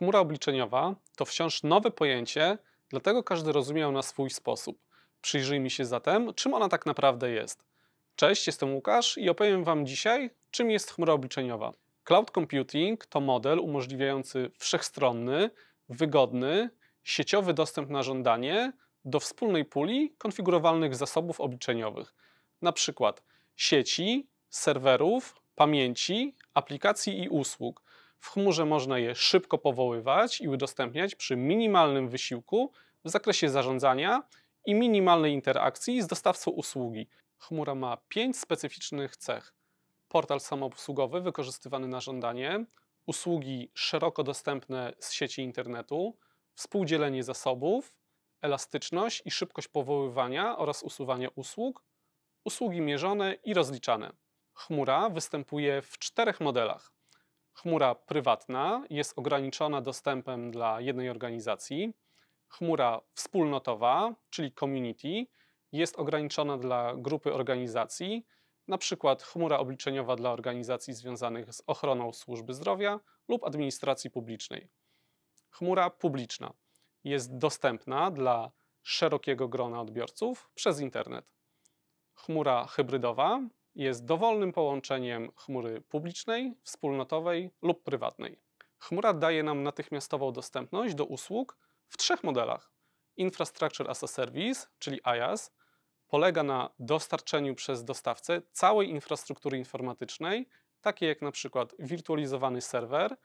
chmura obliczeniowa to wciąż nowe pojęcie, dlatego każdy rozumie ją na swój sposób. Przyjrzyjmy się zatem, czym ona tak naprawdę jest. Cześć, jestem Łukasz i opowiem Wam dzisiaj, czym jest chmura obliczeniowa. Cloud computing to model umożliwiający wszechstronny, wygodny, sieciowy dostęp na żądanie do wspólnej puli konfigurowalnych zasobów obliczeniowych, np. sieci, serwerów, pamięci, aplikacji i usług. W chmurze można je szybko powoływać i udostępniać przy minimalnym wysiłku w zakresie zarządzania i minimalnej interakcji z dostawcą usługi. Chmura ma pięć specyficznych cech. Portal samoobsługowy wykorzystywany na żądanie, usługi szeroko dostępne z sieci internetu, współdzielenie zasobów, elastyczność i szybkość powoływania oraz usuwania usług, usługi mierzone i rozliczane. Chmura występuje w czterech modelach. Chmura prywatna jest ograniczona dostępem dla jednej organizacji. Chmura wspólnotowa, czyli community, jest ograniczona dla grupy organizacji, na przykład chmura obliczeniowa dla organizacji związanych z ochroną służby zdrowia lub administracji publicznej. Chmura publiczna jest dostępna dla szerokiego grona odbiorców przez internet. Chmura hybrydowa jest dowolnym połączeniem chmury publicznej, wspólnotowej lub prywatnej. Chmura daje nam natychmiastową dostępność do usług w trzech modelach. Infrastructure as a Service, czyli IaaS, polega na dostarczeniu przez dostawcę całej infrastruktury informatycznej, takie jak na przykład wirtualizowany serwer,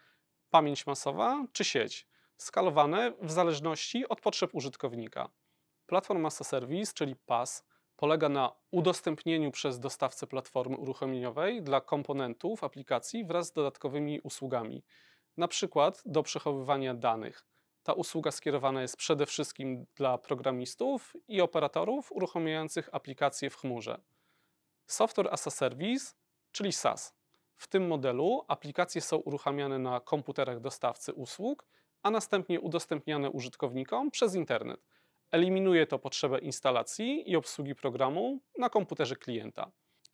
pamięć masowa czy sieć, skalowane w zależności od potrzeb użytkownika. Platforma as a Service, czyli PaaS, polega na udostępnieniu przez dostawcę platformy uruchomieniowej dla komponentów aplikacji wraz z dodatkowymi usługami, na przykład do przechowywania danych. Ta usługa skierowana jest przede wszystkim dla programistów i operatorów uruchamiających aplikacje w chmurze. Software as a Service, czyli SaaS. W tym modelu aplikacje są uruchamiane na komputerach dostawcy usług, a następnie udostępniane użytkownikom przez internet – Eliminuje to potrzebę instalacji i obsługi programu na komputerze klienta.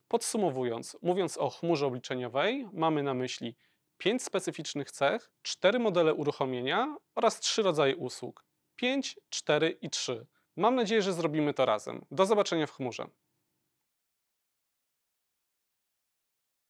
Podsumowując, mówiąc o chmurze obliczeniowej, mamy na myśli 5 specyficznych cech, 4 modele uruchomienia oraz 3 rodzaje usług 5, 4 i 3. Mam nadzieję, że zrobimy to razem. Do zobaczenia w chmurze.